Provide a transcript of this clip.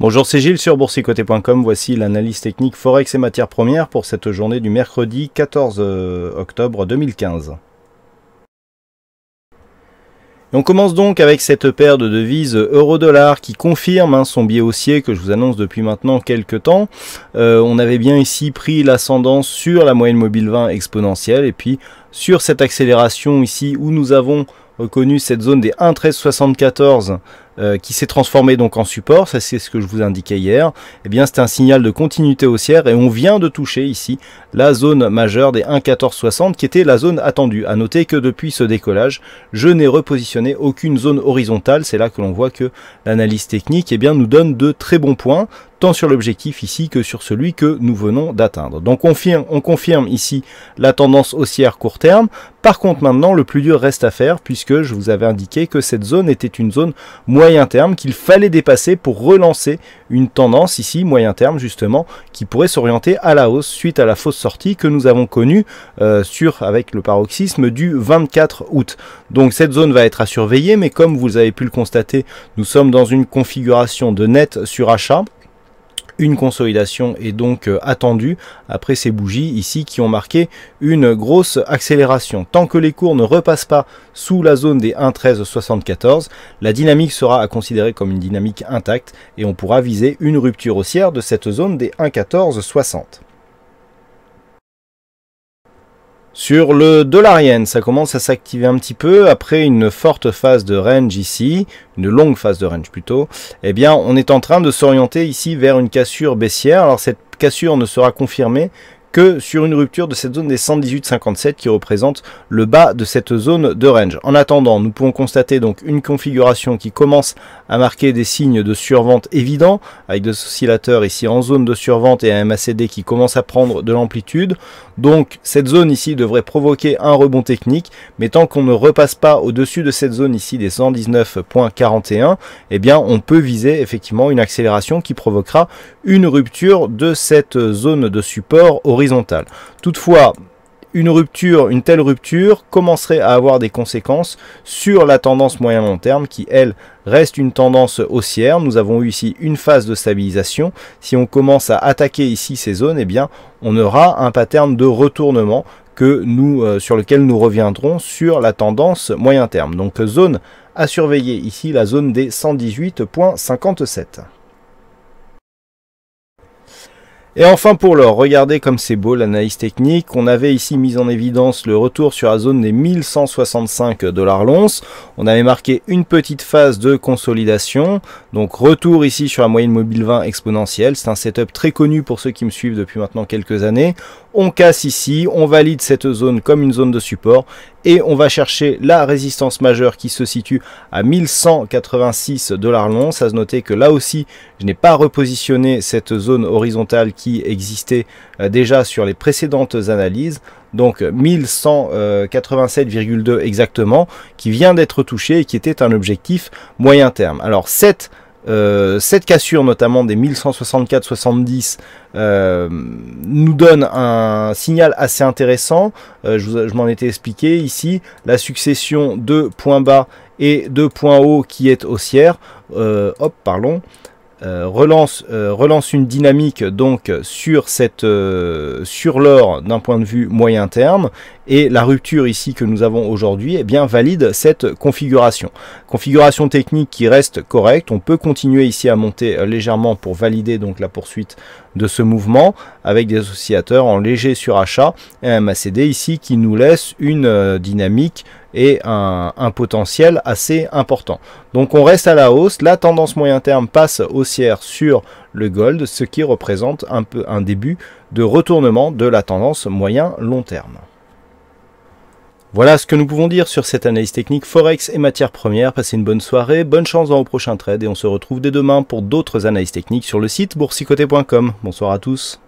Bonjour, c'est Gilles sur boursicoté.com. Voici l'analyse technique Forex et matières premières pour cette journée du mercredi 14 euh, octobre 2015. Et on commence donc avec cette paire de devises euro-dollar qui confirme hein, son biais haussier que je vous annonce depuis maintenant quelques temps. Euh, on avait bien ici pris l'ascendance sur la moyenne mobile 20 exponentielle et puis sur cette accélération ici où nous avons reconnu cette zone des 1.13.74 euh, qui s'est transformée donc en support, ça c'est ce que je vous indiquais hier, et eh bien c'est un signal de continuité haussière et on vient de toucher ici la zone majeure des 1.14.60 qui était la zone attendue. À noter que depuis ce décollage, je n'ai repositionné aucune zone horizontale, c'est là que l'on voit que l'analyse technique eh bien, nous donne de très bons points, tant sur l'objectif ici que sur celui que nous venons d'atteindre. Donc on confirme, on confirme ici la tendance haussière court terme. Par contre maintenant le plus dur reste à faire puisque je vous avais indiqué que cette zone était une zone moyen terme qu'il fallait dépasser pour relancer une tendance ici moyen terme justement qui pourrait s'orienter à la hausse suite à la fausse sortie que nous avons connue euh, sur avec le paroxysme du 24 août. Donc cette zone va être à surveiller mais comme vous avez pu le constater nous sommes dans une configuration de net sur achat une consolidation est donc euh, attendue après ces bougies ici qui ont marqué une grosse accélération. Tant que les cours ne repassent pas sous la zone des 1,1374, la dynamique sera à considérer comme une dynamique intacte et on pourra viser une rupture haussière de cette zone des 1,1460. Sur le dollarien, ça commence à s'activer un petit peu après une forte phase de range ici, une longue phase de range plutôt. Eh bien, on est en train de s'orienter ici vers une cassure baissière. Alors cette cassure ne sera confirmée que sur une rupture de cette zone des 118,57 qui représente le bas de cette zone de range. En attendant, nous pouvons constater donc une configuration qui commence à marquer des signes de survente évidents, avec des oscillateurs ici en zone de survente et un MACD qui commence à prendre de l'amplitude. Donc cette zone ici devrait provoquer un rebond technique, mais tant qu'on ne repasse pas au-dessus de cette zone ici des 119.41, eh bien on peut viser effectivement une accélération qui provoquera une rupture de cette zone de support au Toutefois, une rupture, une telle rupture commencerait à avoir des conséquences sur la tendance moyen-long terme qui, elle, reste une tendance haussière. Nous avons eu ici une phase de stabilisation. Si on commence à attaquer ici ces zones, eh bien, on aura un pattern de retournement que nous, euh, sur lequel nous reviendrons sur la tendance moyen terme. Donc zone à surveiller ici, la zone des 118.57. Et enfin pour l'or, regardez comme c'est beau l'analyse technique. On avait ici mis en évidence le retour sur la zone des 1165 dollars l'once. On avait marqué une petite phase de consolidation. Donc retour ici sur la moyenne mobile 20 exponentielle. C'est un setup très connu pour ceux qui me suivent depuis maintenant quelques années. On casse ici, on valide cette zone comme une zone de support et on va chercher la résistance majeure qui se situe à 1186 dollars long. ça se noter que là aussi, je n'ai pas repositionné cette zone horizontale qui existait euh, déjà sur les précédentes analyses. Donc 1187,2 exactement, qui vient d'être touché et qui était un objectif moyen terme. Alors cette euh, cette cassure notamment des 1164-70 euh, nous donne un signal assez intéressant. Euh, je, je m'en étais expliqué ici la succession de points bas et de points hauts qui est haussière. hop, parlons. Euh, euh, relance, une dynamique donc sur cette euh, sur l'or d'un point de vue moyen terme et la rupture ici que nous avons aujourd'hui et eh bien valide cette configuration. Configuration technique qui reste correcte, on peut continuer ici à monter légèrement pour valider donc la poursuite de ce mouvement avec des oscillateurs en léger surachat et un MACD ici qui nous laisse une dynamique et un, potentiel assez important. Donc on reste à la hausse, la tendance moyen terme passe haussière sur le gold, ce qui représente un, peu, un début de retournement de la tendance moyen long terme. Voilà ce que nous pouvons dire sur cette analyse technique Forex et matières premières. Passez une bonne soirée, bonne chance dans vos prochains trades et on se retrouve dès demain pour d'autres analyses techniques sur le site boursicoté.com. Bonsoir à tous.